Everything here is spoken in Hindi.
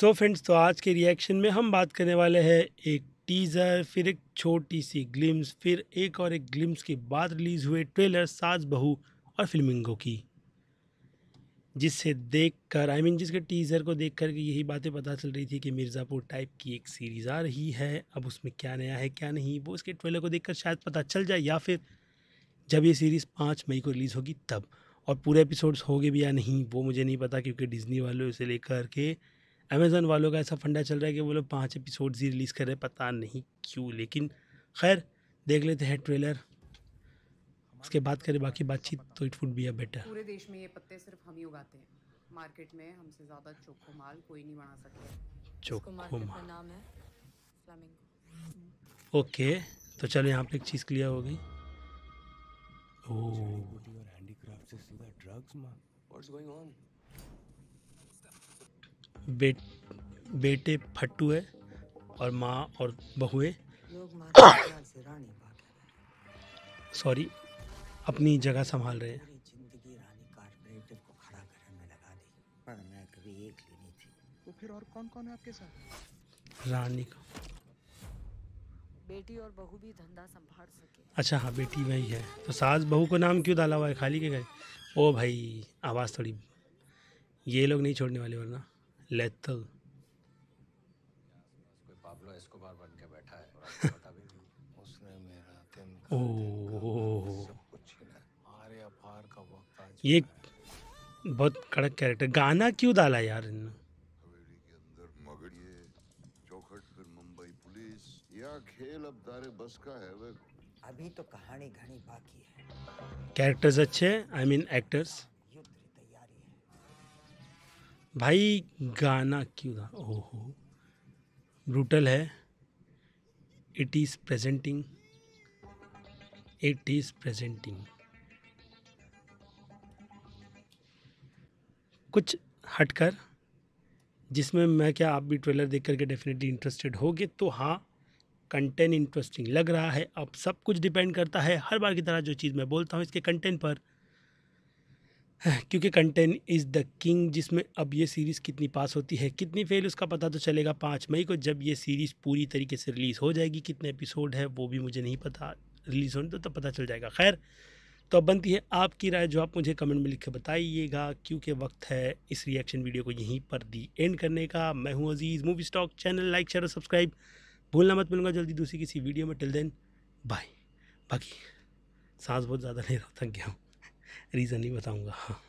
सो फ्रेंड्स तो आज के रिएक्शन में हम बात करने वाले हैं एक टीज़र फिर एक छोटी सी ग्लिम्स फिर एक और एक ग्लिम्स के बाद रिलीज़ हुए ट्रेलर सास बहू और फिल्मिंगो की जिससे देख कर आई I मीन mean, जिसके टीज़र को देख कर यही बातें पता चल रही थी कि मिर्ज़ापुर टाइप की एक सीरीज़ आ रही है अब उसमें क्या नया है क्या नहीं वो उसके ट्रेलर को देख कर शायद पता चल जाए या फिर जब ये सीरीज़ पाँच मई को रिलीज़ होगी तब और पूरे एपिसोड्स होंगे भी या नहीं वो मुझे नहीं पता क्योंकि डिज़नी वालों इसे लेकर के अमेज़न वालों का ऐसा फंडा चल रहा है कि वो लोग पाँच एपिसोड्स ही रिलीज़ कर रहे हैं पता नहीं क्यों लेकिन खैर देख लेते हैं ट्रेलर उसके बाद करें बाकी बातचीत तो it would be a better पूरे देश में ये पत्ते सिर्फ हम ही उगाते हैं मार्केट में हमसे ज़्यादा चोको माल कोई नहीं बना सकता चोको माल नाम है ओके तो चलो यहाँ पे एक चीज़ क्लियर हो गई ओह और हैंडीक्राफ्ट से सीधा ड्रग्स मां व्हाट्स गोइंग ऑन बे, बेटे फट्टू है और माँ और बहुए है सॉरी अपनी जगह संभाल रहे हैं तो और कौन कौन है आपके साथ रानी का बेटी और बहू भी धंधा संभाल सके अच्छा हाँ बेटी वही है तो सास बहू को नाम क्यों डाला हुआ है खाली के गए ओ भाई आवाज़ थोड़ी ये लोग नहीं छोड़ने वाले वरना lethal ये बहुत कड़क कैरेक्टर गाना क्यों डाला यार खेल अब दारे बस का है अभी तो कहानी घनी बाकी है कैरेक्टर्स अच्छे आई मीन एक्टर्स भाई गाना क्यों था ओहो ब्रूटल है it is presenting it is presenting कुछ हटकर जिसमें मैं क्या आप भी ट्रेलर देख करके डेफिनेटली इंटरेस्टेड गए तो हाँ कंटेंट इंटरेस्टिंग लग रहा है अब सब कुछ डिपेंड करता है हर बार की तरह जो चीज़ मैं बोलता हूँ इसके कंटेंट पर क्योंकि कंटेंट इज़ द किंग जिसमें अब ये सीरीज़ कितनी पास होती है कितनी फेल उसका पता तो चलेगा पाँच मई को जब ये सीरीज़ पूरी तरीके से रिलीज़ हो जाएगी कितने एपिसोड है वो भी मुझे नहीं पता रिलीज़ होने तो तब पता चल जाएगा खैर तो अब बनती है आपकी राय जो आप मुझे कमेंट में लिख के बताइएगा क्योंकि वक्त है इस रिएक्शन वीडियो को यहीं पर दी एंड करने का मैं हूँ Aziz movie stock channel like share और सब्सक्राइब भूलना मत मिलूंगा जल्दी दूसरी किसी वीडियो में टिल देन बाय बाकी सांस बहुत ज़्यादा नहीं रहा थक गया हूँ रीज़न ही बताऊँगा हाँ